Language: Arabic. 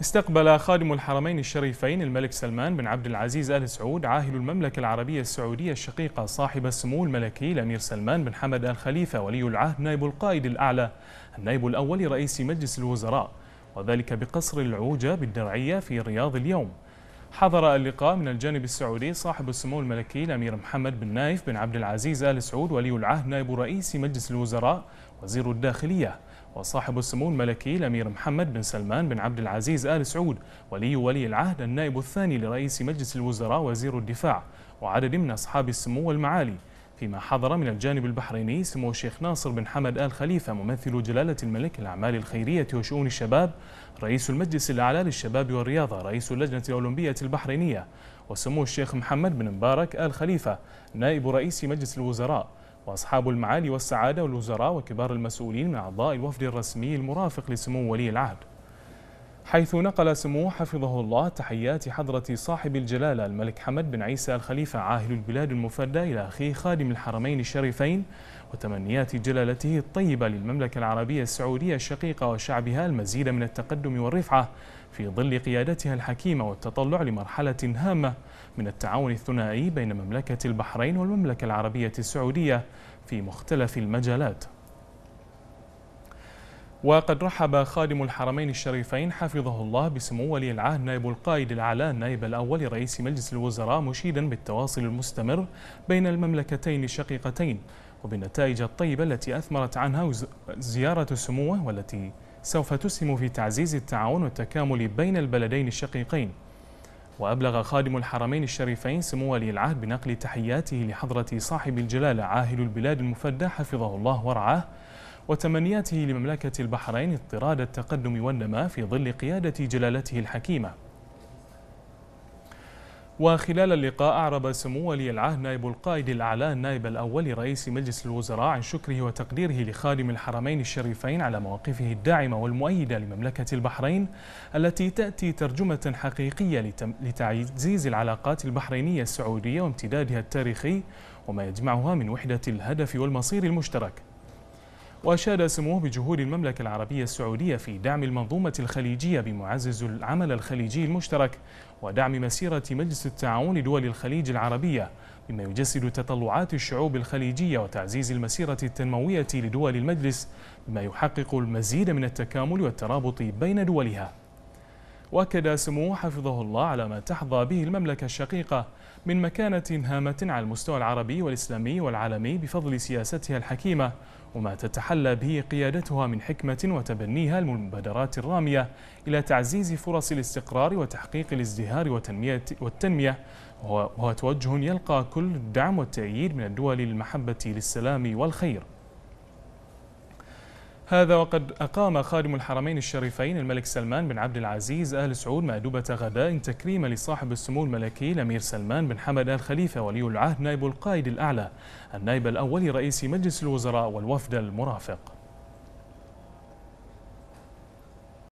استقبل خادم الحرمين الشريفين الملك سلمان بن عبد العزيز آل سعود عاهل المملكة العربية السعودية الشقيقة صاحب السمو الملكي الأمير سلمان بن حمد آل خليفة ولي العهد نائب القائد الأعلى النائب الأول رئيس مجلس الوزراء وذلك بقصر العوجة بالدرعية في رياض اليوم حضر اللقاء من الجانب السعودي صاحب السمو الملكي الأمير محمد بن نايف بن عبد العزيز آل سعود ولي العهد نائب رئيس مجلس الوزراء وزير الداخلية وصاحب السمو الملكي الأمير محمد بن سلمان بن عبد العزيز آل سعود ولي ولي العهد النائب الثاني لرئيس مجلس الوزراء وزير الدفاع وعدد من أصحاب السمو والمعالي فيما حضر من الجانب البحريني سمو الشيخ ناصر بن حمد آل خليفة ممثل جلالة الملك الأعمال الخيرية وشؤون الشباب رئيس المجلس الأعلى للشباب والرياضة رئيس اللجنة الأولمبية البحرينية وسمو الشيخ محمد بن مبارك آل خليفة نائب رئيس مجلس الوزراء وأصحاب المعالي والسعادة والوزراء وكبار المسؤولين من أعضاء الوفد الرسمي المرافق لسمو ولي العهد حيث نقل سموه حفظه الله تحيات حضرة صاحب الجلالة الملك حمد بن عيسى الخليفة عاهل البلاد المفردة إلى أخيه خادم الحرمين الشريفين وتمنيات جلالته الطيبة للمملكة العربية السعودية الشقيقة وشعبها المزيد من التقدم والرفعة في ظل قيادتها الحكيمة والتطلع لمرحلة هامة من التعاون الثنائي بين مملكة البحرين والمملكة العربية السعودية في مختلف المجالات وقد رحب خادم الحرمين الشريفين حفظه الله بسمو ولي العهد نائب القائد الأعلى النائب الأول رئيس مجلس الوزراء مشيدا بالتواصل المستمر بين المملكتين الشقيقتين وبالنتائج الطيبة التي أثمرت عنها زيارة سموه والتي سوف تسهم في تعزيز التعاون والتكامل بين البلدين الشقيقين وأبلغ خادم الحرمين الشريفين سمو ولي العهد بنقل تحياته لحضرة صاحب الجلالة عاهل البلاد المفدى حفظه الله ورعاه وتمنياته لمملكة البحرين اضطراد التقدم والنماء في ظل قيادة جلالته الحكيمة وخلال اللقاء أعرب سمو ولي العهد نائب القائد الأعلى النائب الأول رئيس مجلس الوزراء عن شكره وتقديره لخادم الحرمين الشريفين على مواقفه الداعمة والمؤيدة لمملكة البحرين التي تأتي ترجمة حقيقية لتعزيز العلاقات البحرينية السعودية وامتدادها التاريخي وما يجمعها من وحدة الهدف والمصير المشترك وأشاد سموه بجهود المملكة العربية السعودية في دعم المنظومة الخليجية بمعزز العمل الخليجي المشترك ودعم مسيرة مجلس التعاون لدول الخليج العربية بما يجسد تطلعات الشعوب الخليجية وتعزيز المسيرة التنموية لدول المجلس بما يحقق المزيد من التكامل والترابط بين دولها واكد سموه حفظه الله على ما تحظى به المملكه الشقيقه من مكانه هامه على المستوى العربي والاسلامي والعالمي بفضل سياستها الحكيمه وما تتحلى به قيادتها من حكمه وتبنيها المبادرات الراميه الى تعزيز فرص الاستقرار وتحقيق الازدهار وتنميه والتنميه وهو توجه يلقى كل الدعم والتأييد من الدول المحبه للسلام والخير هذا وقد أقام خادم الحرمين الشريفين الملك سلمان بن عبد العزيز آل سعود مأدوبة غداء تكريما لصاحب السمو الملكي الأمير سلمان بن حمد آل خليفة ولي العهد نائب القائد الأعلى النائب الأول رئيس مجلس الوزراء والوفد المرافق